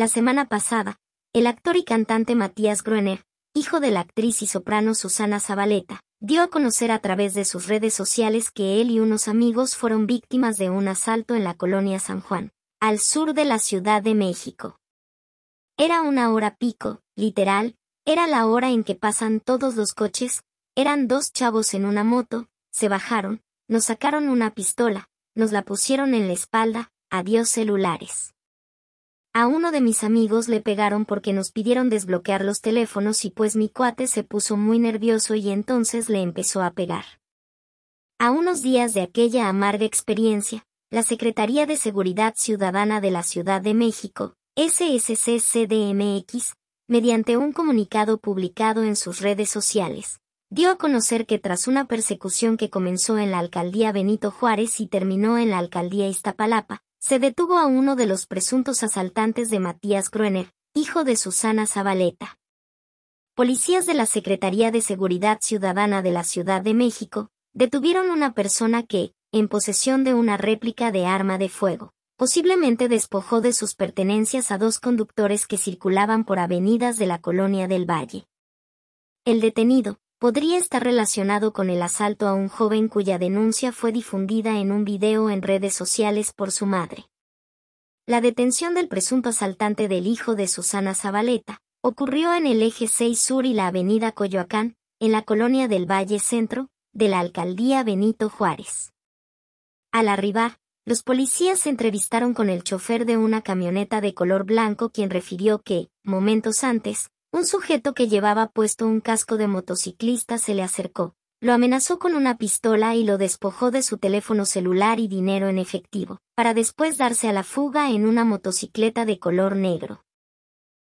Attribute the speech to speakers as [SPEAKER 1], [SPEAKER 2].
[SPEAKER 1] la semana pasada, el actor y cantante Matías Gruener, hijo de la actriz y soprano Susana Zabaleta, dio a conocer a través de sus redes sociales que él y unos amigos fueron víctimas de un asalto en la colonia San Juan, al sur de la Ciudad de México. Era una hora pico, literal, era la hora en que pasan todos los coches, eran dos chavos en una moto, se bajaron, nos sacaron una pistola, nos la pusieron en la espalda, adiós celulares. A uno de mis amigos le pegaron porque nos pidieron desbloquear los teléfonos y pues mi cuate se puso muy nervioso y entonces le empezó a pegar. A unos días de aquella amarga experiencia, la Secretaría de Seguridad Ciudadana de la Ciudad de México, SSCCDMX, mediante un comunicado publicado en sus redes sociales, dio a conocer que tras una persecución que comenzó en la alcaldía Benito Juárez y terminó en la alcaldía Iztapalapa, se detuvo a uno de los presuntos asaltantes de Matías Gruener, hijo de Susana Zabaleta. Policías de la Secretaría de Seguridad Ciudadana de la Ciudad de México detuvieron una persona que, en posesión de una réplica de arma de fuego, posiblemente despojó de sus pertenencias a dos conductores que circulaban por avenidas de la colonia del Valle. El detenido, podría estar relacionado con el asalto a un joven cuya denuncia fue difundida en un video en redes sociales por su madre. La detención del presunto asaltante del hijo de Susana Zabaleta ocurrió en el eje 6 Sur y la avenida Coyoacán, en la colonia del Valle Centro, de la alcaldía Benito Juárez. Al arribar, los policías se entrevistaron con el chofer de una camioneta de color blanco quien refirió que, momentos antes, un sujeto que llevaba puesto un casco de motociclista se le acercó, lo amenazó con una pistola y lo despojó de su teléfono celular y dinero en efectivo, para después darse a la fuga en una motocicleta de color negro.